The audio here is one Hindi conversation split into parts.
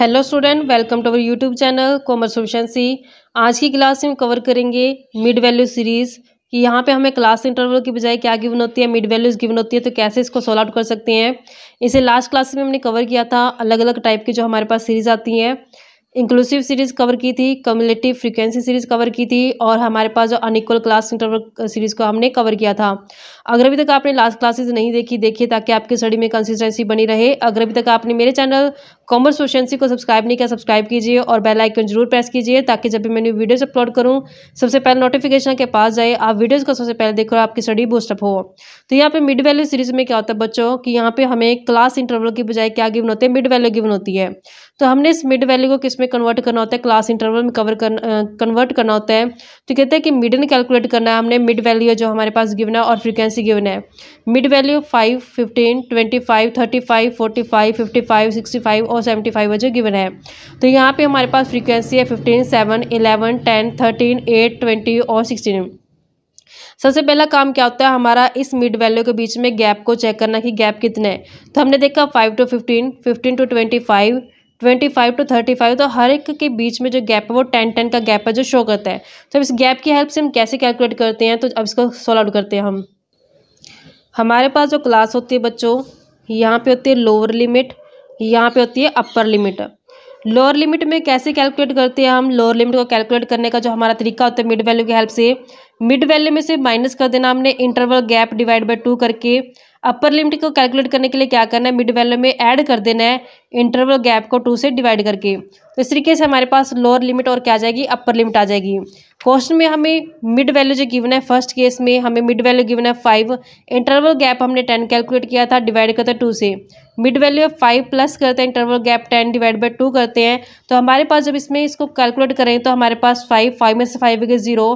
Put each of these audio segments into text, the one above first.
hello student welcome to our YouTube channel commerce option C आज की क्लास में हम कवर करेंगे मिड वैल्यू सीरीज़ कि यहाँ पे हमें क्लास इंटरवल की बजाय क्या गिवन होती है मिड वैल्यूज गिवन होती है तो कैसे इसको सॉल्व आउट कर सकते हैं इसे लास्ट क्लास में हमने कवर किया था अलग अलग टाइप की जो हमारे पास सीरीज़ आती हैं इंक्लूसिव सीरीज़ कवर की थी कम्युलेटिव फ्रीक्वेंसी सीरीज़ कवर की थी और हमारे पास जो अनिक्वल क्लास इंटरवल सीरीज़ को हमने कवर किया था अगर अभी तक आपने लास्ट क्लासेस नहीं देखी देखिए ताकि आपकी स्टडी में कंसिस्टेंसी बनी रहे अगर अभी तक आपने मेरे चैनल कॉमर्स सोशंसी को सब्सक्राइब नहीं किया सब्सक्राइब कीजिए और बेल आइकन जरूर प्रेस कीजिए ताकि जब भी मैं न्यू अपलोड करूँ सबसे पहले नोटिफिकेशन के पास जाए आप वीडियोज़ को सबसे पहले देखो आपकी स्टडी बूस्टअप हो तो यहाँ पर मिड वैल्यू सीरीज में क्या होता है बच्चों की यहाँ पे हमें क्लास इंटरवल की बजाय क्या गिवन होते हैं मिड वैल्यू गिवन होती है तो हमने इस मिड वैल्यू को किस में कन्वर्ट करना होता है क्लास इंटरवल में कवर कर कन्वर्ट करना होता है तो कहते हैं कि मिडन कैलकुलेट करना है हमने मिड वैल्यू जो हमारे पास गिवन है और फ्रीक्वेंसी गिवन है mid value five fifteen twenty five thirty five forty five fifty five sixty five और सेवेंटी फाइव जो गिवन है तो यहाँ पर हमारे पास फ्रीक्वेंसी है fifteen seven eleven ten thirteen eight twenty और सिक्सटीन सबसे पहला काम क्या होता है हमारा इस मिड वैल्यू के बीच में गैप को चेक करना कि गैप कितने है तो हमने देखा five to fifteen fifteen to twenty five twenty five to thirty five तो हर एक के बीच में जो गैप है वो टेन टेन का गैप है जो शो करता है तो अब इस गैप की हेल्प से हम कैसे कैलकुलेट करते हैं तो अब इसको सॉल्व आउट करते हैं हम हमारे पास जो क्लास होती है बच्चों यहाँ पे होती है लोअर लिमिट यहाँ पे होती है अपर लिमिट लोअर लिमिट में कैसे कैलकुलेट करते हैं हम लोअर लिमिट को कैलकुलेट करने का जो हमारा तरीका होता है मिड वैल्यू की हेल्प से मिड वैल्यू में से माइनस कर देना हमने interval gap divide by two करके अपर लिमिट को कैलकुलेट करने के लिए क्या करना है मिड वैल्यू में ऐड कर देना है इंटरवल गैप को टू से डिवाइड करके तो इस तरीके से हमारे पास लोअर लिमिट और क्या आ जाएगी अपर लिमिट आ जाएगी क्वेश्चन में हमें मिड वैल्यू जो गिवन है फर्स्ट केस में हमें मिड वैल्यू गिवन है फाइव इंटरवल गैप हमने टेन कैलकुलेट किया था डिवाइड करते हैं टू से mid value of five plus करते हैं interval gap ten divide by two करते हैं तो हमारे पास जब इसमें इसको कैलकुलेट करें तो हमारे पास फाइव फाइव में से फाइव गए जीरो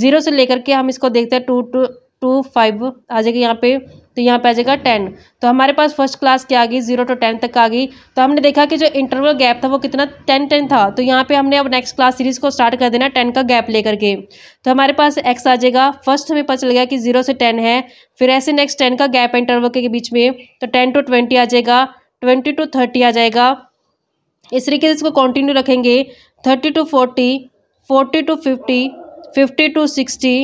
जीरो से लेकर के हम इसको देखते हैं टू टू टू फाइव आ जाएगी यहाँ पे तो यहाँ पे आ जाएगा टेन तो हमारे पास फर्स्ट क्लास क्या आ गई जीरो टू टेन तक आ गई तो हमने देखा कि जो इंटरवल गैप था वो कितना टेन टेन था तो यहाँ पे हमने अब नेक्स्ट क्लास सीरीज को स्टार्ट कर देना टेन का गैप लेकर के तो हमारे पास एक्स आ जाएगा फर्स्ट हमें पता चल गया कि जीरो से टेन है फिर ऐसे नेक्स्ट टेन का गैप इंटरवल के बीच में तो टेन टू ट्वेंटी आ जाएगा ट्वेंटी टू थर्टी आ जाएगा इस तरीके से इसको कंटिन्यू रखेंगे thirty to forty forty to fifty fifty to sixty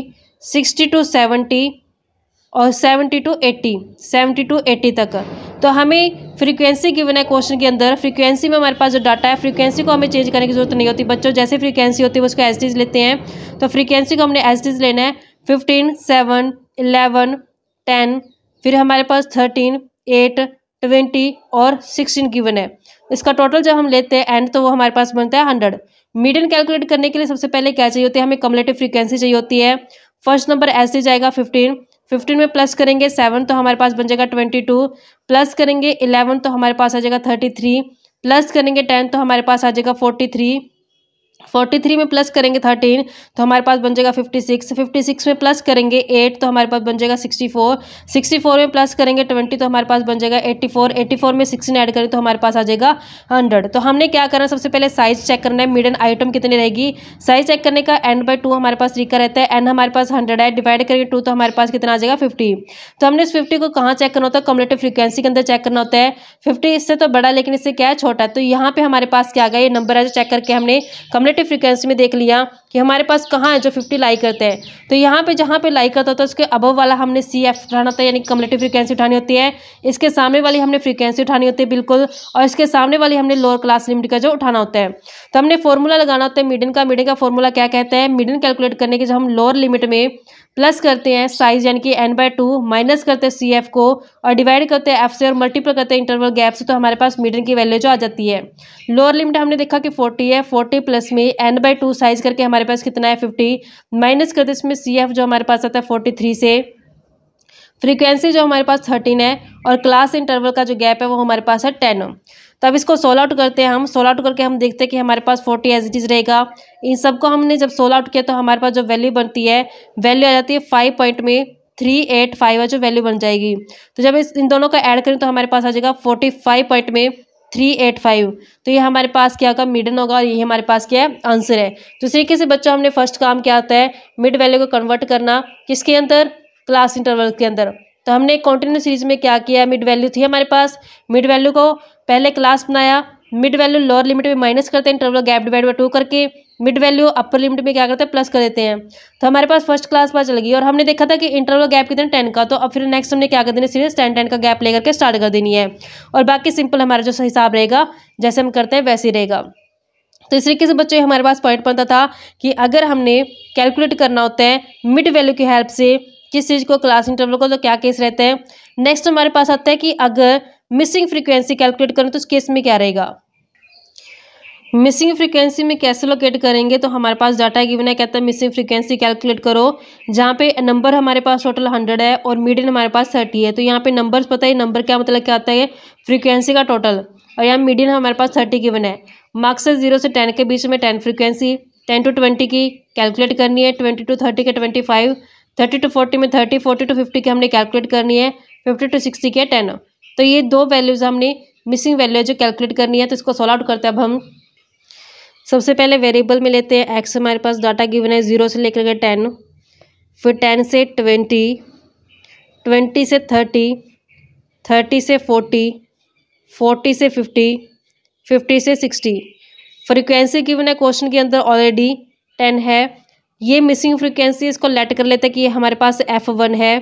sixty to seventy और seventy to eighty seventy to eighty तक तो हमें फ्रीक्वेंसी गिवन है क्वेश्चन के अंदर फ्रीक्वेंसी में हमारे पास जो डाटा है फ्रीक्वेंसी को हमें चेंज करने की जरूरत नहीं होती बच्चों जैसे फ्रीक्वेंसी होती है उसको एस लेते हैं तो फ्रीक्वेंसी को हमने एस लेना है फिफ्टीन सेवन इलेवन टेन फिर हमारे पास थर्टीन एट ट्वेंटी और सिक्सटीन गिवन है इसका टोटल जब हम लेते हैं एंड तो वो हमारे पास बनता है हंड्रेड मीडियम कैलकुलेट करने के लिए सबसे पहले क्या चाहिए होती है हमें कमलेटिव फ्रीक्वेंसी चाहिए होती है फर्स्ट नंबर एस डी जाएगा फिफ्टीन फिफ्टीन में प्लस करेंगे सेवन तो हमारे पास बन जाएगा ट्वेंटी टू प्लस करेंगे इलेवन तो हमारे पास आ जाएगा थर्टी थ्री प्लस करेंगे टेन तो हमारे पास आ जाएगा फोर्टी थ्री फोर्टी थ्री में प्लस करेंगे थर्टीन तो हमारे पास बन जाएगा फिफ्टी सिक्स फिफ्टी सिक्स में प्लस करेंगे एट तो हमारे पास बन जाएगा सिक्सटी फोर सिक्सटी फोर में प्लस करेंगे ट्वेंटी तो हमारे पास बन जाएगा एट्टी फोर एट्टी फोर में सिक्सटीन ऐड करें तो हमारे पास आ जाएगा हंड्रेड तो हमने क्या करना सबसे पहले साइज चेक करना है मिडन आइटम कितनी रहेगी साइज चेक करने का एन बाई टू हमारे पास रिका रहता है एन हमारे पास हंड्रेड है डिवाइड करेंगे टू तो हमारे पास कितना आ जाएगा फिफ्टी तो हमने इस फिफ्टी को कहाँ चेक करना होता है कम्युलेटिव फ्रिक्वेंसी के अंदर चेक करना होता है फिफ्टी इससे तो बड़ा लेकिन इससे क्या है छोटा तो यहाँ पर हमारे पास क्या आ गया ये नंबर है जो चेक करके हमने कम्युलेटिव फ्रिक्वेंसी में देख लिया कि हमारे पास कहाँ है जो फिफ्टी लाई करते हैं तो यहाँ पे जहाँ पे लाई करता था तो उसके अबव वाला हमने सी एफ उठाना था यानी कमलेटिव फ्रीक्वेंसी उठानी होती है इसके सामने वाली हमने फ्रिक्वेंसी उठानी होती है बिल्कुल और इसके सामने वाली हमने लोअर क्लास लिमिट का जो उठाना होता है तो हमने फॉर्मूला लगाना होता है मिडन का मिडन का फॉर्मूला क्या कहते हैं मिडन कैलकुलेट करने के जब हम लोअर लिमिट में प्लस करते हैं साइज यानी कि एन बाय टू माइनस करते हैं सी एफ को और डिवाइड करते हैं एफ से और मल्टीपल करते हैं इंटरवल गैप से तो हमारे पास मिडन की वैल्यू जो आ जाती है लोअर लिमिट हमने देखा कि फोर्टी है फोर्टी प्लस में एन बाय टू साइज करके हमारे हमारे पास कितना है फिफ्टी माइनस कर दो इसमें सी एफ जो हमारे पास आता है फोर्टी थ्री से फ्रीक्वेंसी जो हमारे पास थर्टीन है और क्लास इंटरवल का जो गैप है वो हमारे पास है टेन तो अब इसको सोल आउट करते हैं हम सोल आउट करके हम देखते हैं कि हमारे पास फोर्टी एज इट इज़ रहेगा इन सबको हमने जब सोल आउट किया तो हमारे पास जो वैल्यू बनती है वैल्यू आ जाती है फाइव पॉइंट में थ्री एट फाइव है जो वैल्यू बन जाएगी तो जब इस इन दोनों का ऐड करें तो हमारे पास आ जाएगा फोर्टी फाइव पॉइंट में थ्री एट फाइव तो ये हमारे पास क्या होगा मिडन होगा और ये हमारे पास क्या है आंसर है तो इस तरीके से बच्चों हमने फर्स्ट काम क्या होता है मिड वैल्यू को कन्वर्ट करना किसके अंदर क्लास इंटरवल के अंदर तो हमने कॉन्टिन्यू सीरीज में क्या किया मिड वैल्यू थी हमारे पास मिड वैल्यू को पहले क्लास बनाया मिड वैल्यू लोअर लिमिट में माइनस करते हैं interval gap divide by two करके मिड वैल्यू अपर लिमिट में क्या करते हैं प्लस कर देते हैं तो हमारे पास फर्स्ट क्लास पास चल गई और हमने देखा था कि इंटरवल गैप कितना टेन का तो अब फिर नेक्स्ट हमने क्या कर देना सीरीज टेन टेन का गैप लेकर के स्टार्ट कर देनी है और बाकी सिंपल हमारा जो हिसाब रहेगा जैसे हम करते हैं वैसे ही रहेगा तो इस तरीके से बच्चों हमारे पास पॉइंट बनता था कि अगर हमने कैलकुलेट करना होता है मिड वैल्यू की हेल्प से किस चीज़ को क्लास इंटरवल को तो क्या केस रहते हैं नेक्स्ट हमारे पास आता है कि अगर मिसिंग फ्रिक्वेंसी कैलकुलेट करें तो उस केस में क्या रहेगा मिसिंग फ्रीक्वेंसी में कैसे लोकेट करेंगे तो हमारे पास डाटा गिवन है कहता है मिसिंग फ्रीक्वेंसी कैलकुलेट करो जहाँ पे नंबर हमारे पास टोटल हंड्रेड है और मीडियन हमारे पास थर्टी है तो यहाँ पे नंबर्स पता है नंबर क्या मतलब क्या आता है फ्रीक्वेंसी का टोटल और यहाँ मीडियन हमारे पास थर्टी गिवन है मार्क्स है जीरो से टेन के बीच में ten frequency ten to twenty की कैलकुलेट करनी है ट्वेंटी टू थर्टी के twenty five thirty to forty में थर्टी फोर्टी टू फिफ्टी की हमने कैलकुलेट करनी है फिफ्टी टू सिक्सटी के टेन तो ये दो वैल्यूज़ हमने मिसिंग वैल्यू जो कैलकुलेट करनी है तो इसको सॉल्व आउट करते हैं अब हम सबसे पहले वेरिएबल में लेते हैं एक्स हमारे पास डाटा गिवन है ज़ीरो से लेकर के टेन फिर टेन से ट्वेंटी ट्वेंटी से थर्टी थर्टी से फोर्टी फोर्टी से फिफ्टी फिफ्टी से सिक्सटी फ्रीक्वेंसी गिवन है क्वेश्चन के अंदर ऑलरेडी टेन है ये मिसिंग फ्रीक्वेंसी इसको लेट कर लेते हैं कि ये हमारे पास एफ़ वन है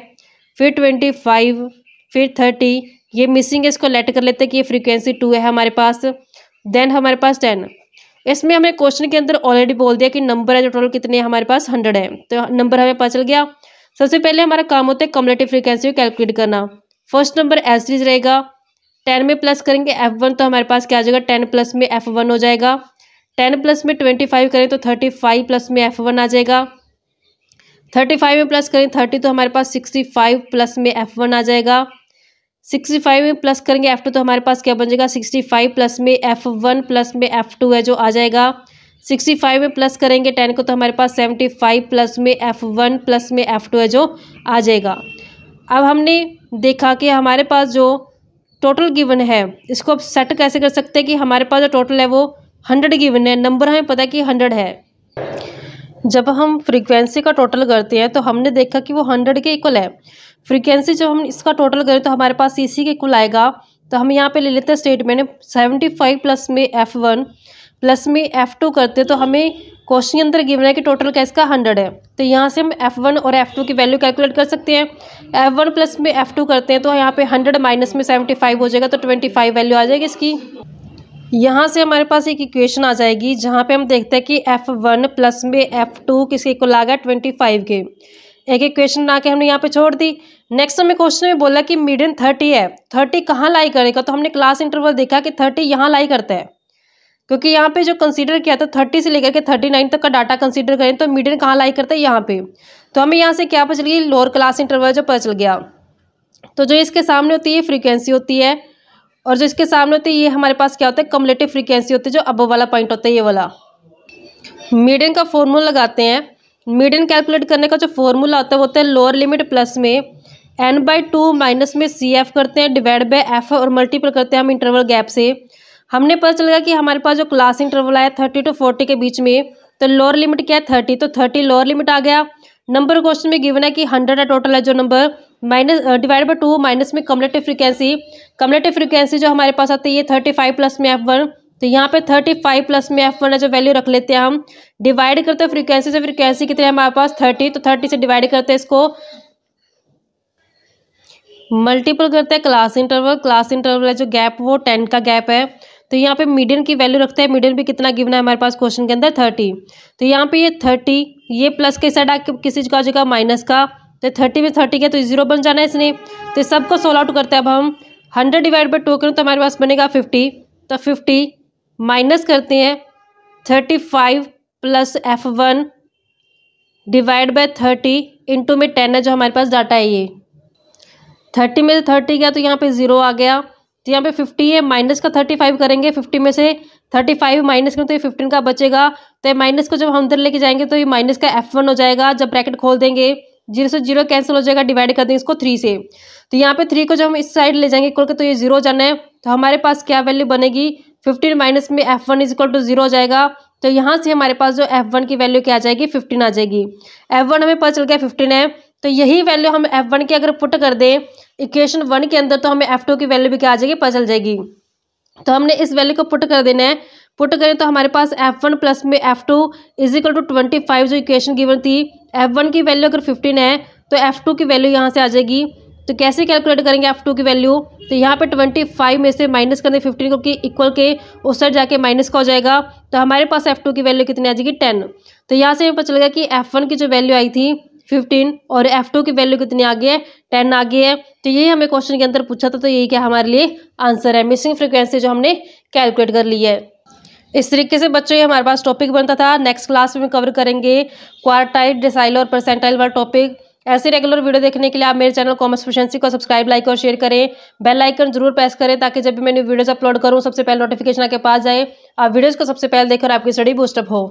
फिर ट्वेंटी फाइव फिर थर्टी ये मिसिंग है इसको लेट कर लेते हैं कि ये फ्रीक्वेंसी टू है हमारे पास देन हमारे पास टेन इसमें हमने क्वेश्चन के अंदर ऑलरेडी बोल दिया कि नंबर है जो टोटल कितने हमारे पास हंड्रेड है तो नंबर हमें पता चल गया सबसे पहले हमारा काम होता है कम्युलेटिव फ्रीक्वेंसी को कैलकुलेट करना फर्स्ट नंबर एस सीरीज रहेगा टेन में प्लस करेंगे एफ वन तो हमारे पास क्या आ जाएगा टेन प्लस में एफ वन हो जाएगा टेन प्लस में ट्वेंटी फाइव करें तो थर्टी फाइव प्लस में एफ वन आ जाएगा थर्टी फाइव में प्लस करें थर्टी तो हमारे पास सिक्सटी फाइव प्लस में एफ वन आ जाएगा सिक्सटी फाइव में प्लस करेंगे एफ टू तो हमारे पास क्या बन जाएगा सिक्सटी फाइव प्लस में एफ वन प्लस में एफ टू है जो आ जाएगा सिक्सटी फाइव में प्लस करेंगे टेन को तो हमारे पास सेवेंटी फाइव प्लस में एफ वन प्लस में एफ टू है जो आ जाएगा अब हमने देखा कि हमारे पास जो टोटल गिवन है इसको अब सेट कैसे कर सकते हैं कि हमारे पास जो टोटल है वो हंड्रेड गिवन है नंबर हमें पता है कि हंड्रेड है जब हम फ्रीक्वेंसी का टोटल करते हैं तो हमने देखा कि वो हंड्रेड के इक्वल है फ्रीक्वेंसी जब हम इसका टोटल करें तो हमारे पास इसी के इक्वल आएगा तो हम यहाँ पे ले लेते हैं स्टेटमेंट सेवेंटी फाइव प्लस में एफ़ वन प्लस में एफ़ टू करते हैं तो हमें क्वेश्चन के अंदर गिवन है कि टोटल का इसका हंड्रेड है तो यहाँ से हम एफ़ वन और एफ़ टू की वैल्यू कैलकुलेट कर सकते हैं एफ़ वन प्लस में एफ़ टू करते हैं तो यहाँ पे हंड्रेड माइनस में सेवेंटी फाइव हो जाएगा तो ट्वेंटी फाइव वैल्यू आ जाएगी इसकी यहाँ से हमारे पास एक इक्वेशन आ जाएगी जहाँ पे हम देखते हैं कि एफ़ वन प्लस में एफ़ टू किसके को लागा ट्वेंटी फाइव के एक इक्वेशन बना के हमने यहाँ पे छोड़ दी नेक्स्ट हमें क्वेश्चन में बोला कि मीडियन थर्टी है थर्टी कहाँ लाई करेगा तो हमने क्लास इंटरवल देखा कि थर्टी यहाँ लाई करता है क्योंकि यहाँ पे जो कंसीडर किया था थर्टी से लेकर के थर्टी नाइन तक का डाटा कंसीडर करें तो मीडियन कहाँ लाई करता है यहाँ पे तो हमें यहाँ से क्या पता चल गई लोअर क्लास इंटरवल जो पता चल गया तो जो इसके सामने होती है फ्रीक्वेंसी होती है और जो इसके सामने होते हैं ये हमारे पास क्या होता है कमलेटिव फ्रीक्वेंसी होती है जो अब वाला पॉइंट होता है ये वाला मीडियन का फॉर्मूला लगाते हैं मीडियन कैलकुलेट करने का जो फॉर्मूला होता है वो होता है लोअर लिमिट प्लस में एन बाई टू माइनस में सी एफ करते हैं डिवाइड बाई एफ और मल्टीपल करते हैं हम इंटरवल गैप से हमने पता चल गया कि हमारे पास जो क्लास इंटरवल आया थर्टी टू फोर्टी के बीच में तो लोअर लिमिट क्या है थर्टी तो थर्टी लोअर लिमिट आ गया नंबर क्वेश्चन में गिवन है कि हंड्रेड का टोटल है जो number minus divide by two minus में कमलेटिव फ्रिक्वेंसी कमलेटिव फ्रिक्वेंसी जो हमारे पास आती है ये थर्टी फाइव प्लस में एफ वन तो यहाँ पे थर्टी फाइव प्लस में एफ वन जो वैल्यू रख लेते हैं हम डिवाइड करते हैं फ्रिक्वेंसी से फ्रिक्वेंसी कितनी है हमारे पास थर्टी तो थर्टी से डिवाइड करते हैं इसको मल्टीपल करते हैं क्लास इंटरवल क्लास इंटरवल है जो गैप वो टेन का गैप है तो यहाँ पे मीडियन की वैल्यू रखते हैं मीडियन भी कितना गिवन है हमारे पास क्वेश्चन के अंदर थर्टी तो यहाँ पे ये थर्टी ये प्लस के साइड आके किसी का जाएगा माइनस का तो थर्टी में थर्टी गया तो जीरो बन जाना है इसने तो सबको सोल आउट करते हैं अब हम हंड्रेड डिवाइड बाई टू करें तो हमारे पास बनेगा फिफ्टी तो फिफ्टी माइनस करते हैं thirty five plus F one divide by thirty into में टेन है जो हमारे पास डाटा है ये थर्टी में से थर्टी गया तो यहाँ पे ज़ीरो आ गया तो यहाँ पे फिफ्टी है माइनस का थर्टी फाइव करेंगे फिफ्टी में से थर्टी फाइव माइनस करें तो ये फिफ्टीन का बचेगा तो ये माइनस को जब हम अंदर लेके जाएंगे तो ये माइनस का एफ वन हो जाएगा जब ब्रैकेट खोल देंगे जीरो से जीरो कैंसिल हो जाएगा डिवाइड कर दें इसको थ्री से तो यहाँ पे थ्री को जब हम इस साइड ले जाएंगे इक्वल के तो ये जीरो जाना है तो हमारे पास क्या वैल्यू बनेगी फिफ्टीन माइनस में F one is equal to zero हो जाएगा तो यहाँ से हमारे पास जो एफ वन की वैल्यू क्या आ जाएगी फिफ्टीन आ जाएगी एफ वन हमें पता चल गया फिफ्टीन है तो यही वैल्यू हम एफ वन की अगर पुट कर दें इक्वेशन वन के अंदर तो हमें एफ टू की वैल्यू भी क्या आ जाएगी पता चल जाएगी तो हमने इस वैल्यू को पुट कर देना है पुट करें तो हमारे पास एफ वन प्लस में F two is equal to twenty five जो इक्वेशन गिवन थी एफ वन की वैल्यू अगर फिफ्टीन है तो एफ टू की वैल्यू यहाँ से आ जाएगी तो कैसे कैलकुलेट करेंगे एफ टू की वैल्यू तो यहाँ पे ट्वेंटी फाइव में से माइनस करने फिफ्टीन को कि इक्वल के उस साइड जाके माइनस का हो जाएगा तो हमारे पास एफ टू की वैल्यू कितनी आ जाएगी टेन तो यहाँ से हमें पता चलेगा कि एफ वन की जो वैल्यू आई थी फिफ्टीन और एफ टू की वैल्यू कितनी आ गई है टेन आ गई है तो यही हमें क्वेश्चन के अंदर पूछा था तो यही क्या हमारे लिए आंसर है मिसिंग फ्रिक्वेंसी जो हमने कैलकुलेट कर ली है इस तरीके से बच्चों ये हमारे पास टॉपिक बनता था नेक्स्ट क्लास में कवर करेंगे क्वार्टाइल डिसाइल और परसेंटाइल वाला टॉपिक ऐसे रेगुलर वीडियो देखने के लिए आप मेरे चैनल कॉमर्स फ्रेशेंसी को सब्सक्राइब लाइक और शेयर करें बेल आइकन जरूर प्रेस करें ताकि जब भी मैं न्यू वीडियोज़ अपलोड करूँ सबसे पहले नोटिफिकेशन आपके पास जाए आप वीडियोज़ को सबसे पहले देखकर आपकी स्टडी बूस्टअप हो